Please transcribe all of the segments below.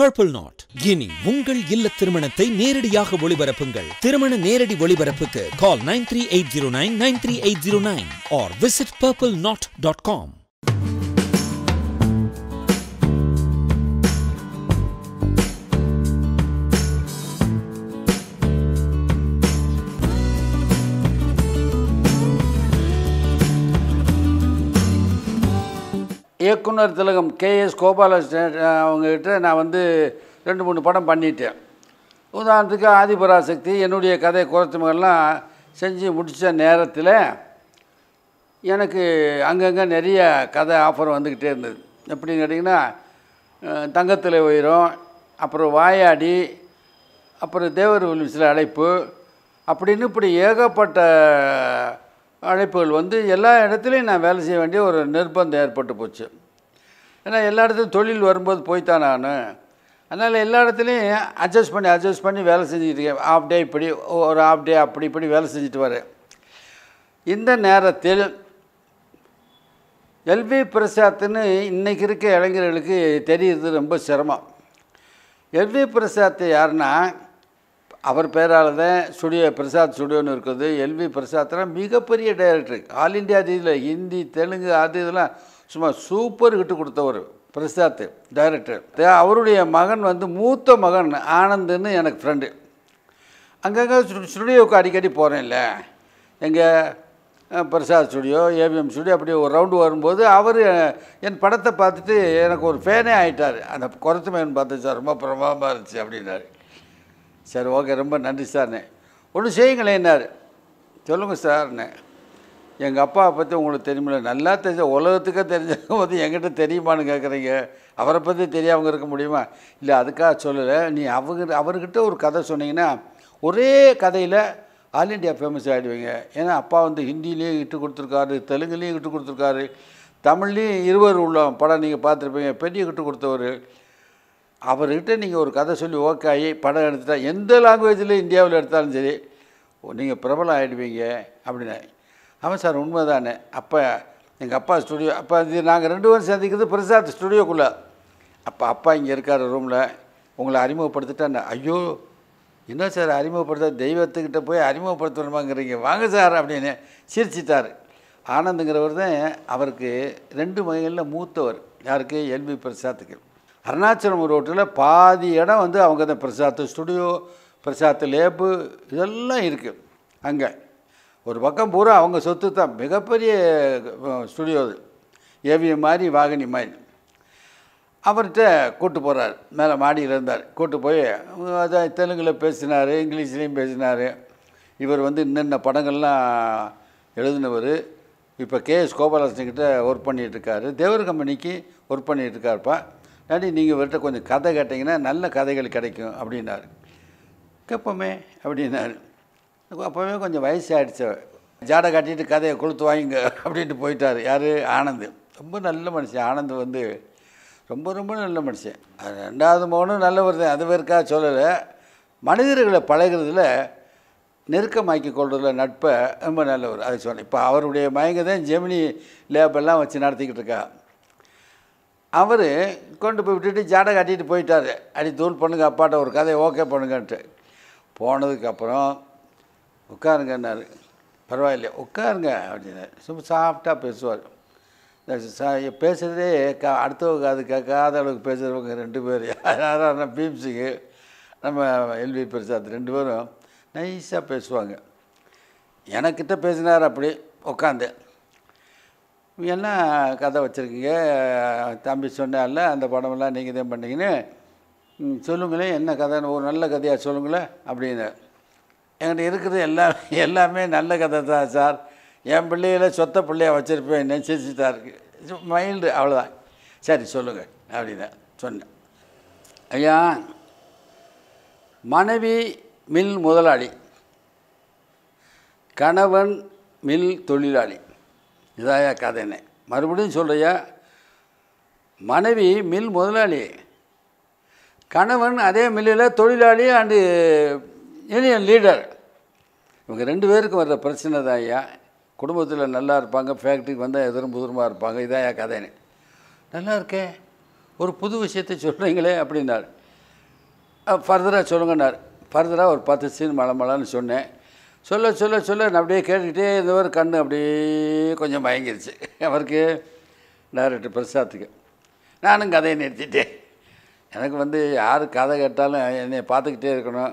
purple not இனி உங்கள் இல்ல திருமணத்தை நேரடியாக ஒளிபரப்புங்கள் திருமண நேரடி ஒளிபரப்புக்கு call nine three eight zero nine nine three eight zero nine or visit purple knot dot com இயக்குனர் திலகம் கேஎஸ் கோபாலகிருஷ்ணன் அவங்ககிட்ட நான் வந்து ரெண்டு மூணு படம் பண்ணிட்டேன் உதாரணத்துக்கு ஆதிபராசக்தி என்னுடைய கதை குறைத்துமகள்லாம் செஞ்சு முடித்த நேரத்தில் எனக்கு அங்கங்கே நிறைய கதை ஆஃபர் வந்துக்கிட்டே இருந்தது எப்படின்னு கேட்டிங்கன்னா தங்கத்தில் உயிரும் அப்புறம் வாயாடி அப்புறம் தேவர் வில்லிம்ஸில் அழைப்பு அப்படின்னு இப்படி ஏகப்பட்ட அழைப்புகள் வந்து எல்லா இடத்துலையும் நான் வேலை செய்ய வேண்டிய ஒரு நிர்பந்தம் ஏற்பட்டு போச்சு ஏன்னா எல்லா இடத்துலையும் தொழில் வரும்போது போய்த்தான் நான் அதனால் எல்லா இடத்துலையும் அட்ஜஸ்ட் பண்ணி அட்ஜஸ்ட் பண்ணி வேலை செஞ்சுட்டு இருக்கேன் ஆஃப் டே இப்படி ஒரு ஆஃப் டே அப்படி இப்படி வேலை செஞ்சுட்டு வரேன் இந்த நேரத்தில் எல்வி பிரசாத்துன்னு இன்றைக்கி இருக்க இளைஞர்களுக்கு தெரியுறது ரொம்ப சிரமம் எல்வி பிரசாத் யாருன்னா அவர் பேரால் தான் ஸ்டுடியோ பிரசாத் ஸ்டுடியோன்னு இருக்குது எல்வி பிரசாத்லாம் மிகப்பெரிய டைரக்டர் ஆல் இண்டியா ரீதியில் ஹிந்தி தெலுங்கு அது இதெல்லாம் சும்மா சூப்பர் ஹிட்டு கொடுத்தவர் பிரசாத் டைரக்டர் அவருடைய மகன் வந்து மூத்த மகன் ஆனந்துன்னு எனக்கு ஃப்ரெண்டு அங்கங்கே ஸ்டுடியோவுக்கு அடிக்கடி போகிறேன் இல்லை எங்கள் பிரசாத் ஸ்டுடியோ ஏவிஎம் ஸ்டுடியோ அப்படி ஒரு ரவுண்டு வரும்போது அவர் என் படத்தை பார்த்துட்டு எனக்கு ஒரு ஃபேனே ஆகிட்டார் அந்த குறைச்சமையன் பார்த்து பார்த்துச்சா ரொம்ப பிரபலமாக இருந்துச்சு அப்படின்னாரு சரி ஓகே ரொம்ப நன்றி சார்ண்ணே ஒன்று என்னார் சொல்லுங்கள் சார்ண்ணே எங்கள் அப்பாவை பற்றி உங்களுக்கு தெரியுமில்ல நல்லா தெரிஞ்ச உலகத்துக்கே தெரிஞ்சவங்க வந்து எங்கிட்ட தெரியுமான்னு கேட்குறீங்க அவரை பற்றி தெரியாமல் இருக்க முடியுமா இல்லை அதுக்காக சொல்லலை நீ அவங்க அவர்கிட்ட ஒரு கதை சொன்னீங்கன்னா ஒரே கதையில் ஆல் இண்டியா ஃபேமஸ் ஆகிடுவீங்க ஏன்னா அப்பா வந்து ஹிந்திலேயும் இட்டு கொடுத்துருக்காரு தெலுங்குலேயும் இட்டு கொடுத்துருக்காரு தமிழ்லேயும் இருவர் உள்ள படம் நீங்கள் பார்த்துருப்பீங்க பெரிய கிட்டு கொடுத்தவர் அவர்கிட்ட நீங்கள் ஒரு கதை சொல்லி ஓகே ஆகி படம் எடுத்துட்டா எந்த லாங்குவேஜில் இந்தியாவில் எடுத்தாலும் சரி நீங்கள் பிரபலம் ஆகிடுவீங்க அப்படின்னு ஆமாம் சார் உண்மை தானே அப்போ எங்கள் அப்பா ஸ்டுடியோ அப்போ இது நாங்கள் ரெண்டு வருஷம் சந்திக்கிறது பிரசாத் ஸ்டுடியோக்குள்ளே அப்போ அப்பா இங்கே இருக்கார் ரூமில் உங்களை அறிமுகப்படுத்திட்டேன் ஐயோ என்ன சார் அறிமுகப்படுத்த தெய்வத்துக்கிட்ட போய் அறிமுகப்படுத்தணுமாங்கிறீங்க வாங்க சார் அப்படின்னு சிரிச்சிட்டார் ஆனந்துங்கிறவர் தான் அவருக்கு ரெண்டு மகளில் மூத்தவர் யாருக்கு எல்வி பிரசாத்துக்கு அருணாச்சலம் ரோட்டில் பாதி இடம் வந்து அவங்க அந்த பிரசாத் ஸ்டுடியோ பிரசாத்து லேப்பு இதெல்லாம் இருக்குது அங்கே ஒரு பக்கம் பூரா அவங்க சொத்து தான் மிகப்பெரிய ஸ்டுடியோ அது ஏவிஎம் மாதிரி வாகனி மாதிரி அவர்கிட்ட கூப்பிட்டு போகிறார் மேலே மாடியில் இருந்தார் கூப்பிட்டு போய் அதான் தெலுங்கில் பேசினார் இங்கிலீஷ்லேயும் பேசினார் இவர் வந்து இன்னென்ன படங்கள்லாம் எழுதினவர் இப்போ கே எஸ் கோபாலகிருஷ்ணன் கிட்டே ஒர்க் பண்ணிகிட்ருக்காரு தேவர் கம்பெனிக்கு ஒர்க் பண்ணிகிட்ருக்காருப்பா ஏன்டி நீங்கள் இவர்கிட்ட கொஞ்சம் கதை கேட்டிங்கன்னா நல்ல கதைகள் கிடைக்கும் அப்படின்னாரு கேட்போமே அப்படின்னாரு அப்போவே கொஞ்சம் வயசு ஜாடை காட்டிட்டு கதையை கொளுத்து வாங்கிங்க அப்படின்ட்டு போயிட்டார் யார் ஆனந்த் ரொம்ப நல்ல மனுஷன் ஆனந்த் வந்து ரொம்ப ரொம்ப நல்ல மனுஷன் ரெண்டாவது மகனும் நல்ல தான் அது பேருக்கா சொல்லலை மனிதர்களை பழகிறதுல நெருக்கமாக்கி கொள்றதுல நட்பை ரொம்ப நல்லவர் அது சொன்னேன் இப்போ அவருடைய மயங்கதான் ஜெமினி லேபெல்லாம் வச்சு நடத்திக்கிட்டு இருக்கா அவர் கொண்டு போய் விட்டுட்டு ஜாடை அட்டிகிட்டு போயிட்டார் அடி தூள் பண்ணுங்க அப்பாட்ட ஒரு கதையை ஓகே பண்ணுங்கன்ட்டு போனதுக்கப்புறம் உட்காருங்கன்னாரு பரவாயில்லையே உட்காருங்க அப்படின்னாரு சும்மா சாஃப்டாக பேசுவார் பேசுகிறதே க அடுத்தவங்க அது கேட்காத அளவுக்கு பேசுகிறவங்க ரெண்டு பேர் யாராவது பீம்சிங்கு நம்ம எல்வி பிரசாத் ரெண்டு பேரும் நைஸாக பேசுவாங்க எனக்கிட்ட பேசினார் அப்படி உட்காந்து என்ன கதை வச்சுருக்கீங்க தம்பி சொன்னால அந்த படமெல்லாம் நீங்கள் தான் பண்ணீங்கன்னு சொல்லுங்களேன் என்ன கதைன்னு ஒரு நல்ல கதையாக சொல்லுங்களேன் அப்படின்னு என்கிட்ட இருக்கிறது எல்லா எல்லாமே நல்ல கதை தான் சார் என் பிள்ளைகள சொத்த பிள்ளையாக வச்சுருப்பேன் நினச்சிட்டு தான் இருக்குது மைல்டு அவ்வளோதான் சரி சொல்லுங்கள் அப்படின்னு சொன்னேன் ஐயா மனைவி மில் முதலாளி கணவன் மில் தொழிலாளி இதாயா கதைன்னு மறுபடியும் சொல்கிறியா மனைவி மில் முதலாளி கணவன் அதே மில்லில் தொழிலாளி அண்டு யூனியன் லீடர் இவங்க ரெண்டு பேருக்கு வர்ற பிரச்சனை தான் ஐயா குடும்பத்தில் நல்லா இருப்பாங்க ஃபேக்ட்ரிக்கு வந்தால் எதிரும் புதிரமாக இருப்பாங்க இதாயா கதைன்னு நல்லா இருக்கே ஒரு புது விஷயத்தை சொல்கிறீங்களே அப்படின்னார் ஃபர்தராக சொல்லுங்கன்னார் ஃபர்தராக ஒரு பத்து சீன் மழை மழைன்னு சொன்னேன் சொல்ல சொல்ல சொல்ல நான் அப்படியே கேட்டுக்கிட்டே இருந்தவர் கண் அப்படியே கொஞ்சம் மயங்கிருச்சு அவருக்கு டேரக்டர் பிரசாத்துக்கு நானும் கதையை நிறுத்திட்டேன் எனக்கு வந்து யார் கதை கேட்டாலும் என்னை பார்த்துக்கிட்டே இருக்கணும்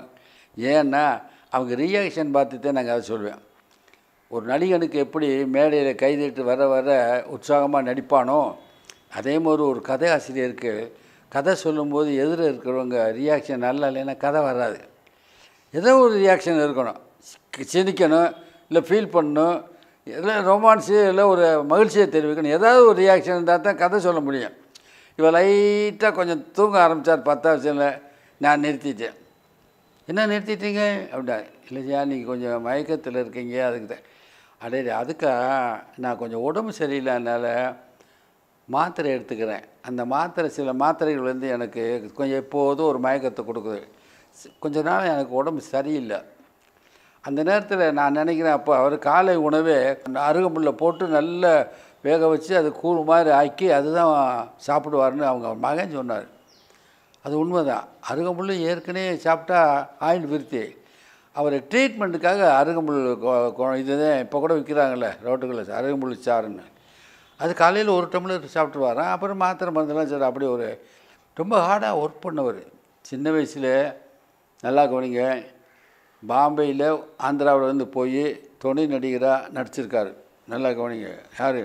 ஏன்னா அவங்க ரியாக்ஷன் பார்த்துட்டே நாங்கள் அதை சொல்லுவேன் ஒரு நடிகனுக்கு எப்படி மேடையில் கைதிட்டு வர வர உற்சாகமாக நடிப்பானோ அதே மாதிரி ஒரு கதை ஆசிரியருக்கு கதை சொல்லும்போது எதிர இருக்கிறவங்க ரியாக்ஷன் நல்லா இல்லைன்னா கதை வராது ஏதோ ஒரு ரியாக்ஷன் இருக்கணும் சிந்திக்கணும் இல்லை ஃபீல் பண்ணணும் இல்லை ரொமான்ஸு இல்லை ஒரு மகிழ்ச்சியை தெரிவிக்கணும் ஏதாவது ஒரு ரியாக்ஷன் இருந்தால் தான் கதை சொல்ல முடியும் இவள் லைட்டாக கொஞ்சம் தூங்க ஆரம்பித்தார் பத்தாவதுல நான் நிறுத்திட்டேன் என்ன நிறுத்திட்டீங்க அப்படின்னா இல்லையா நீங்கள் கொஞ்சம் மயக்கத்தில் இருக்கீங்க அதுக்கு தான் அடே அதுக்கா நான் கொஞ்சம் உடம்பு சரியில்லை மாத்திரை எடுத்துக்கிறேன் அந்த மாத்திரை சில மாத்திரைகள் வந்து எனக்கு கொஞ்சம் எப்போதும் ஒரு மயக்கத்தை கொடுக்குது கொஞ்ச நாள் எனக்கு உடம்பு சரியில்லை அந்த நேரத்தில் நான் நினைக்கிறேன் அப்போ அவர் காலை உணவே அருகம்புல்ல போட்டு நல்ல வேக வச்சு அது கூறு மாதிரி ஆக்கி அதுதான் சாப்பிடுவார்னு அவங்க மகன் சொன்னார் அது உண்மைதான் அருகம்புல் ஏற்கனவே சாப்பிட்டா ஆயில் விருத்தி அவர் ட்ரீட்மெண்ட்டுக்காக அருகம்புல் இதுதான் இப்போ கூட விற்கிறாங்களே ரோட்டுகளில் அருகம்புல் சாருன்னு அது காலையில் ஒரு டம்ளர் சாப்பிட்ருவாராம் அப்புறம் மாத்திரை மருந்துலாம் சார் அப்படியே ஒரு ரொம்ப ஹார்டாக ஒர்க் பண்ணவர் சின்ன வயசில் நல்லா கவனிங்க பாம்பேயில் ஆந்திராவில் இருந்து போய் துணை நடிகராக நடிச்சிருக்காரு நல்லா கவனிங்க யார்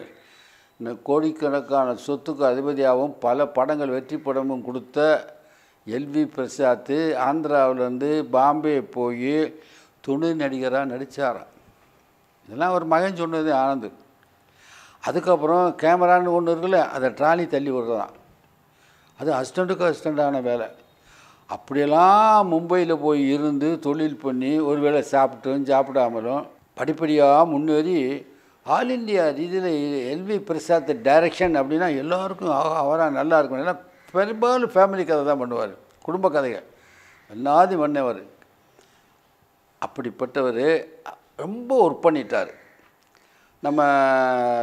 கோடிக்கணக்கான சொத்துக்கு அதிபதியாகவும் பல படங்கள் வெற்றி படமும் கொடுத்த எல்வி பிரசாத் ஆந்திராவிலேருந்து பாம்பே போய் துணை நடிகராக நடித்தாராம் இதெல்லாம் ஒரு மகன் சொன்னது ஆனந்து அதுக்கப்புறம் கேமரான்னு ஒன்று இருக்குல்ல அதை ட்ராலி தள்ளி விடுறதான் அது ஹஸ்டண்டுக்கு ஹஸ்டண்டான வேலை அப்படியெல்லாம் மும்பையில் போய் இருந்து தொழில் பண்ணி ஒருவேளை சாப்பிட்டும் சாப்பிடாமலும் படிப்படியாக முன்னேறி ஆல் இண்டியா ரீதியில் எல்வி பிரசாத் டைரக்ஷன் அப்படின்னா எல்லாருக்கும் ஆகா அவராக நல்லா இருக்கும் ஏன்னா பெரும்பாலும் ஃபேமிலி கதை தான் பண்ணுவார் குடும்ப கதைகள் எல்லாத்தையும் பண்ணவர் அப்படிப்பட்டவர் ரொம்ப ஒர்க் பண்ணிட்டார் நம்ம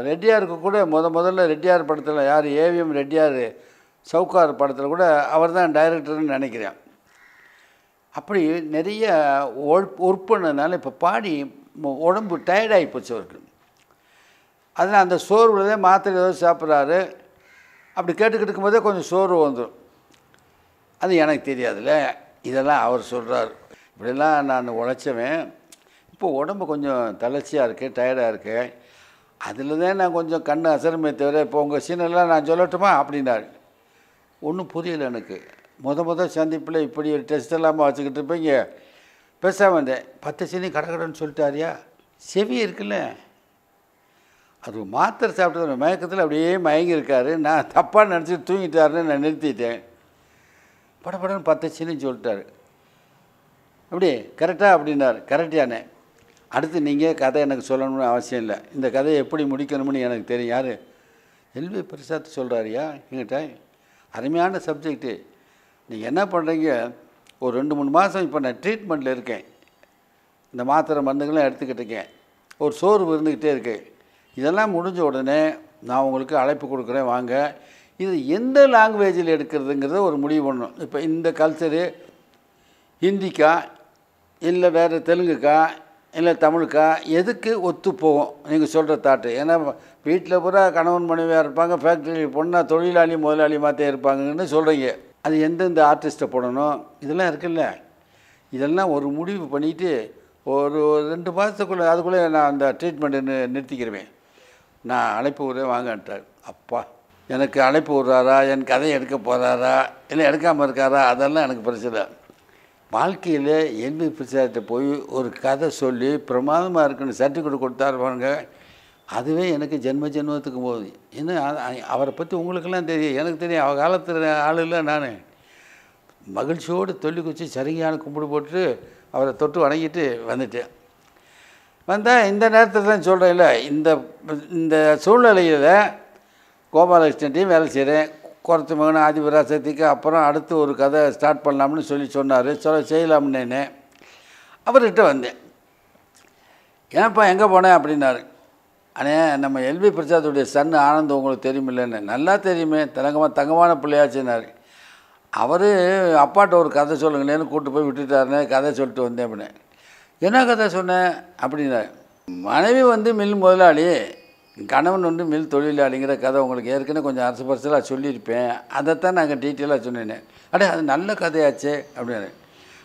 ரெட்டியாருக்கு கூட முத முதல்ல ரெட்டியார் படத்தில் யார் ஏவிஎம் ரெட்டியார் சவுகார் படத்தில் கூட அவர் தான் டைரக்டர்னு நினைக்கிறேன் அப்படி நிறைய ஒர்க் இப்போ பாடி உடம்பு டயர்டாகி போச்சு அவருக்கு அதில் அந்த சோர்வுல மாத்திரை ஏதோ சாப்பிட்றாரு அப்படி கேட்டுக்கிட்டு இருக்கும்போதே கொஞ்சம் சோர்வு வந்துடும் அது எனக்கு தெரியாதுல்ல இதெல்லாம் அவர் சொல்கிறார் இப்படிலாம் நான் உழைச்சவன் இப்போ உடம்பு கொஞ்சம் தளர்ச்சியாக இருக்குது டயர்டாக இருக்குது அதில் தான் நான் கொஞ்சம் கண் அசரமே தவிர இப்போ உங்கள் சீனெல்லாம் நான் சொல்லட்டுமா அப்படின்னாரு ஒன்றும் புரியலை எனக்கு முத முத சந்திப்பில் இப்படி ஒரு டெஸ்ட் இல்லாமல் வச்சுக்கிட்டு இருப்பீங்க பேசாமல் வந்தேன் பத்து சீனி கடகடன்னு சொல்லிட்டாரியா செவி இருக்குல்ல அது மாத்திரை சாப்பிட்டது மயக்கத்தில் அப்படியே மயங்கியிருக்காரு நான் தப்பாக நினச்சிட்டு தூங்கிட்டாருன்னு நான் நிறுத்திட்டேன் படப்படன்னு பத்து சீனின்னு சொல்லிட்டாரு அப்படி கரெக்டாக அப்படின்னார் கரெக்டானே அடுத்து நீங்கள் கதை எனக்கு சொல்லணும்னு அவசியம் இல்லை இந்த கதையை எப்படி முடிக்கணும்னு எனக்கு தெரியும் யார் எல்வி பிரசாத் சொல்கிறாரியா எங்கிட்ட அருமையான சப்ஜெக்ட்டு நீங்கள் என்ன பண்ணுறீங்க ஒரு ரெண்டு மூணு மாதம் இப்போ நான் ட்ரீட்மெண்ட்டில் இருக்கேன் இந்த மாத்திரை மருந்துகள்லாம் எடுத்துக்கிட்டு இருக்கேன் ஒரு சோர்வு இருந்துக்கிட்டே இருக்குது இதெல்லாம் முடிஞ்ச உடனே நான் உங்களுக்கு அழைப்பு கொடுக்குறேன் வாங்க இது எந்த லாங்குவேஜில் எடுக்கிறதுங்கிறத ஒரு முடிவு பண்ணணும் இப்போ இந்த கல்ச்சரு ஹிந்திக்கா இல்லை வேறு தெலுங்குக்கா இல்லை தமிழுக்கா எதுக்கு ஒத்து போகும் நீங்கள் சொல்கிற தாட்டு ஏன்னா வீட்டில் பூரா கணவன் மனைவியாக இருப்பாங்க ஃபேக்ட்ரி பொண்ணாக தொழிலாளி முதலாளி மாற்றே இருப்பாங்கன்னு சொல்கிறீங்க அது எந்தெந்த ஆர்டிஸ்ட்டை போடணும் இதெல்லாம் இருக்குல்ல இதெல்லாம் ஒரு முடிவு பண்ணிவிட்டு ஒரு ரெண்டு மாதத்துக்குள்ளே அதுக்குள்ளே நான் அந்த ட்ரீட்மெண்ட்டு நிறுத்திக்கிறவேன் நான் அழைப்பு ஊரே வாங்கன்ட்டார் அப்பா எனக்கு அழைப்பு விடுறாரா என் கதை எடுக்க போகிறாரா இல்லை எடுக்காமல் இருக்காரா அதெல்லாம் எனக்கு பிரச்சனை வாழ்க்கையில் எல்பி பிரசார்கிட்ட போய் ஒரு கதை சொல்லி பிரமாதமாக இருக்குன்னு சர்டிஃபிகேட் கொடுத்தாரு பாருங்க அதுவே எனக்கு ஜென்ம ஜென்மத்துக்கு போகுது ஏன்னா அவரை பற்றி உங்களுக்கெல்லாம் தெரியும் எனக்கு தெரியும் அவ காலத்தில் ஆளுல நான் மகிழ்ச்சியோடு தொல்லி குச்சி சரியான கும்பிடு போட்டு அவரை தொட்டு வணங்கிட்டு வந்துட்டேன் வந்தால் இந்த நேரத்தில் தான் சொல்கிறேன் இல்லை இந்த இந்த சூழ்நிலையில் கோபாலகிருஷ்ணன்ட்டையும் வேலை செய்கிறேன் குரத்து மகன் ஆதிபராசக்திக்கு அப்புறம் அடுத்து ஒரு கதை ஸ்டார்ட் பண்ணலாம்னு சொல்லி சொன்னார் சொல்ல செய்யலாம்னேன்னு அவர்கிட்ட வந்தேன் ஏன்ப்பா எங்கே போனேன் அப்படின்னாரு அண்ணே நம்ம எல்வி பிரசாத்துடைய சன் ஆனந்தம் உங்களுக்கு தெரியுமில்லன்னு நல்லா தெரியுமே தங்கமாக தங்கமான பிள்ளையாச்சுனாரு அவர் அப்பாட்ட ஒரு கதை சொல்லுங்களேன்னு கூப்பிட்டு போய் விட்டுட்டாருனே கதை சொல்லிட்டு வந்தேன் அப்படின்னு என்ன கதை சொன்னேன் அப்படின்னாரு மனைவி வந்து மில் முதலாளி கணவன் வந்து மில் தொழிலாளிங்கிற கதை உங்களுக்கு ஏற்கனவே கொஞ்சம் அரசு பரிசலாக சொல்லியிருப்பேன் அதைத்தான் நாங்கள் டீட்டெயிலாக சொன்னேன் அடே அது நல்ல கதையாச்சு அப்படின்னு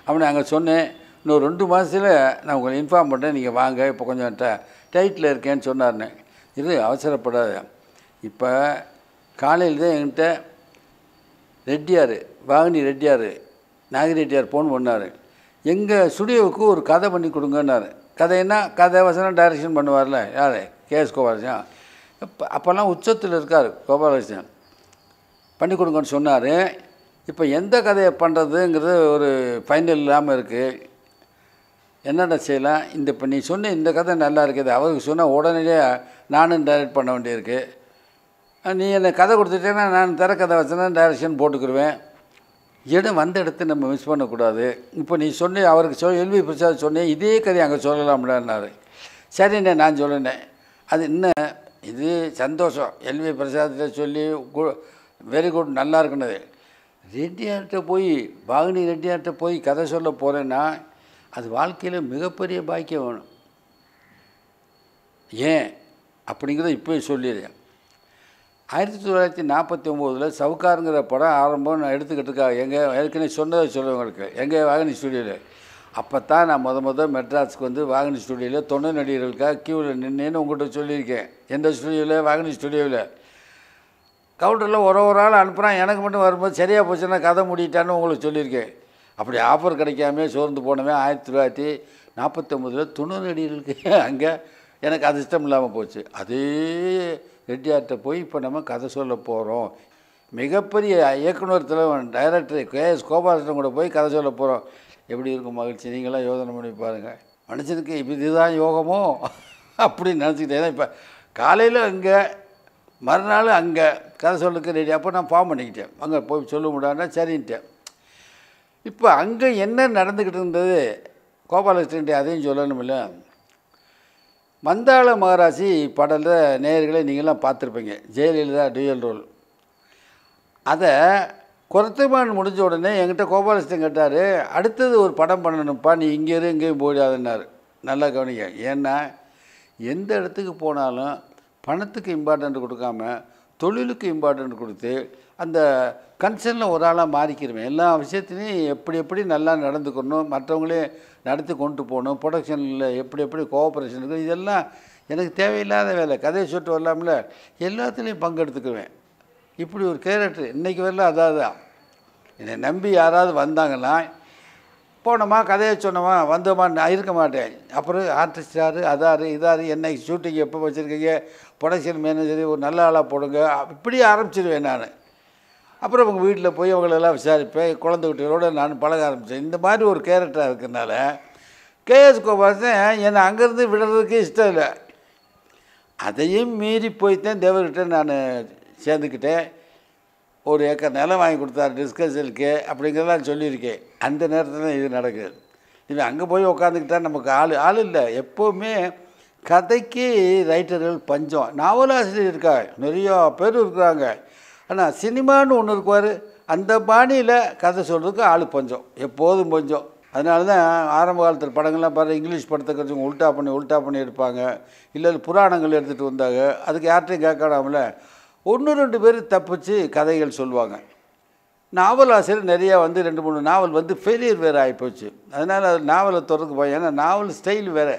அப்படின்னு அங்கே சொன்னேன் இன்னும் ரெண்டு மாதத்தில் நான் உங்களை இன்ஃபார்ம் பண்ணுறேன் நீங்கள் வாங்க இப்போ கொஞ்சம் ட டைட்டில் இருக்கேன்னு சொன்னார்னு இது அவசரப்படாது இப்போ காலையில் தான் என்கிட்ட ரெட்டியார் வாகினி ரெட்டியார் நாகி ரெட்டியார் ஃபோன் பண்ணார் எங்கள் ஸ்டுடியோவுக்கு ஒரு கதை பண்ணி கொடுங்கன்னாரு கதைன்னா கதை வசனம் டைரக்ஷன் பண்ணுவார்ல யார் கேஎஸ் கோபாலஜன் இப்போ அப்போல்லாம் உச்சத்தில் இருக்கார் கோபாலகிருஷ்ணன் பண்ணி கொடுங்கன்னு சொன்னார் இப்போ எந்த கதையை பண்ணுறதுங்கிறது ஒரு ஃபைனல் இல்லாமல் இருக்குது என்னென்ன செய்யலாம் இந்த இப்போ நீ சொன்ன இந்த கதை நல்லா இருக்குது அவருக்கு சொன்னால் உடனடியாக நானும் டைரக்ட் பண்ண வேண்டியிருக்கு நீ என்னை கதை கொடுத்துட்டேன்னா நான் தர கதை வச்சேன்னா டைரக்ஷன் போட்டுக்கிடுவேன் இடம் வந்த இடத்த நம்ம மிஸ் பண்ணக்கூடாது இப்போ நீ சொன்னே அவருக்கு சொல் எல்வி பிரசாத் சொன்னேன் இதே கதை அங்கே சொல்லலாம்லான்னாரு சரிண்ணே நான் சொல்லினேன் அது இன்னும் இது சந்தோஷம் எல்வி பிரசாதத்தை சொல்லி வெரி குட் நல்லா இருக்குனது ரெட்டியார்கிட்ட போய் பாகினி ரெட்டியார்கிட்ட போய் கதை சொல்ல போகிறேன்னா அது வாழ்க்கையில் மிகப்பெரிய பாக்கியம் வேணும் ஏன் அப்படிங்கிறத இப்போ சொல்லிடுறேன் ஆயிரத்தி தொள்ளாயிரத்தி நாற்பத்தி ஒம்போதில் சவுக்காருங்கிற படம் ஆரம்பம் நான் எடுத்துக்கிட்டு இருக்கா எங்கள் ஏற்கனவே சொன்னதை சொல்லுவேன் உங்களுக்கு எங்கள் வாகனி ஸ்டுடியோவில் அப்போ தான் நான் முத முத மெட்ராஸ்க்கு வந்து வாகனி ஸ்டுடியோவில் துணை நடிகர்களுக்காக கியூவில் நின்றுன்னு உங்கள்கிட்ட சொல்லியிருக்கேன் எந்த ஸ்டுடியோவில் வாகனி ஸ்டுடியோவில் கவுண்டரில் ஒரு ஒரு ஆள் அனுப்புகிறான் எனக்கு மட்டும் வரும்போது சரியாக போச்சுன்னா கதை முடிட்டான்னு உங்களுக்கு சொல்லியிருக்கேன் அப்படி ஆஃபர் கிடைக்காம சோர்ந்து போனவே ஆயிரத்தி தொள்ளாயிரத்தி நாற்பத்தொம்பதில் துணை நடிகர்களுக்கு அங்கே எனக்கு அதிர்ஷ்டம் இல்லாமல் போச்சு அதே ரெட்டியார்கிட்ட போய் இப்போ நம்ம கதை சொல்ல போகிறோம் மிகப்பெரிய இயக்குனர் தலைவன் டைரக்டர் கே எஸ் கோபாலகிருஷ்ணன் கூட போய் கதை சொல்ல போகிறோம் எப்படி இருக்கும் மகிழ்ச்சி நீங்களாம் யோசனை பண்ணி பாருங்கள் மனுஷனுக்கு இப்போ இதுதான் யோகமோ அப்படின்னு நினச்சிக்கிட்டே தான் இப்போ காலையில் அங்கே மறுநாள் அங்கே கதை சொல்லுக்கு ரெடி அப்போ நான் ஃபார்ம் பண்ணிக்கிட்டேன் அங்கே போய் சொல்ல முடியாதுன்னா சரின்ட்டேன் இப்போ அங்கே என்ன நடந்துக்கிட்டு இருந்தது கோபாலகிருஷ்ணன் அதையும் சொல்லணுமில்ல மந்தாள மகராசி படத்தில் நேர்களை நீங்களாம் பார்த்துருப்பீங்க ஜெயலலிதா டுயல் ரோல் அதை குரத்துமான் முடிஞ்ச உடனே என்கிட்ட கோபாலகிருஷ்ணன் கேட்டார் அடுத்தது ஒரு படம் பண்ணணும்ப்பா நீ இங்கே இரு இங்கேயும் போயிடாதுன்னாரு நல்லா கவனிக்க ஏன்னா எந்த இடத்துக்கு போனாலும் பணத்துக்கு இம்பார்ட்டண்ட் கொடுக்காம தொழிலுக்கு இம்பார்ட்டண்ட் கொடுத்து அந்த கன்சர்னில் ஒரு ஆளாக மாறிக்கிறவன் எல்லா விஷயத்துலையும் எப்படி எப்படி நல்லா நடந்துக்கணும் மற்றவங்களே நடத்தி கொண்டு போகணும் ப்ரொடக்ஷனில் எப்படி எப்படி கோஆப்ரேஷன் இருக்குது இதெல்லாம் எனக்கு தேவையில்லாத வேலை கதையை சொட்டு வரலாமில்ல எல்லாத்துலேயும் பங்கெடுத்துக்குவேன் இப்படி ஒரு கேரக்டர் இன்றைக்கு வரல அதாவது என்னை நம்பி யாராவது வந்தாங்கன்னா போனோமா கதையை சொன்னோமா வந்தோமா நான் இருக்க மாட்டேன் அப்புறம் ஆர்டிஸ்டாரு அதாரு இதாரு என்னைக்கு ஷூட்டிங் எப்போ வச்சுருக்கீங்க ப்ரொடக்ஷன் மேனேஜர் ஒரு நல்ல ஆளாக போடுங்க இப்படியே ஆரம்பிச்சிடுவேன் நான் அப்புறம் அவங்க வீட்டில் போய் அவங்களெல்லாம் விசாரிப்பேன் குழந்தைகுட்டிகளோடு நான் பழக ஆரம்பித்தேன் இந்த மாதிரி ஒரு கேரக்டராக இருக்கிறனால கேஎஸ் கோபாலன் என்னை அங்கேருந்து விடுறதுக்கு இஷ்டம் இல்லை அதையும் மீறி போய்த்தேன் தேவர்கிட்ட நான் சேர்ந்துக்கிட்டு ஒரு ஏக்கர் நிலம் வாங்கி கொடுத்தார் டிஸ்கஷனுக்கு அப்படிங்கிறத நான் சொல்லியிருக்கேன் அந்த நேரத்தில் இது நடக்குது இவன் அங்கே போய் உட்காந்துக்கிட்டா நமக்கு ஆள் ஆள் இல்லை எப்போவுமே கதைக்கு ரைட்டர்கள் பஞ்சம் நாவலாசிரியர் இருக்கா நிறையா பேர் இருக்கிறாங்க ஆனால் சினிமான்னு ஒன்று இருக்குவார் அந்த பாணியில் கதை சொல்கிறதுக்கு ஆள் பஞ்சம் எப்போதும் பஞ்சம் அதனால தான் ஆரம்ப காலத்தில் படங்கள்லாம் பாரு இங்கிலீஷ் படத்தை கொஞ்சம் உல்ட்டா பண்ணி உல்ட்டா பண்ணி எடுப்பாங்க இல்லை புராணங்கள் எடுத்துகிட்டு வந்தாங்க அதுக்கு யார்கிட்டையும் கேட்காடாமல ஒன்று ரெண்டு பேர் தப்பிச்சு கதைகள் சொல்லுவாங்க நாவல் ஆசிரியர் நிறையா வந்து ரெண்டு மூணு நாவல் வந்து ஃபெயிலியர் வேறு ஆகிப்போச்சு அதனால் அது நாவலை தொடர்ந்து போய் ஏன்னா நாவல் ஸ்டைல் வேறு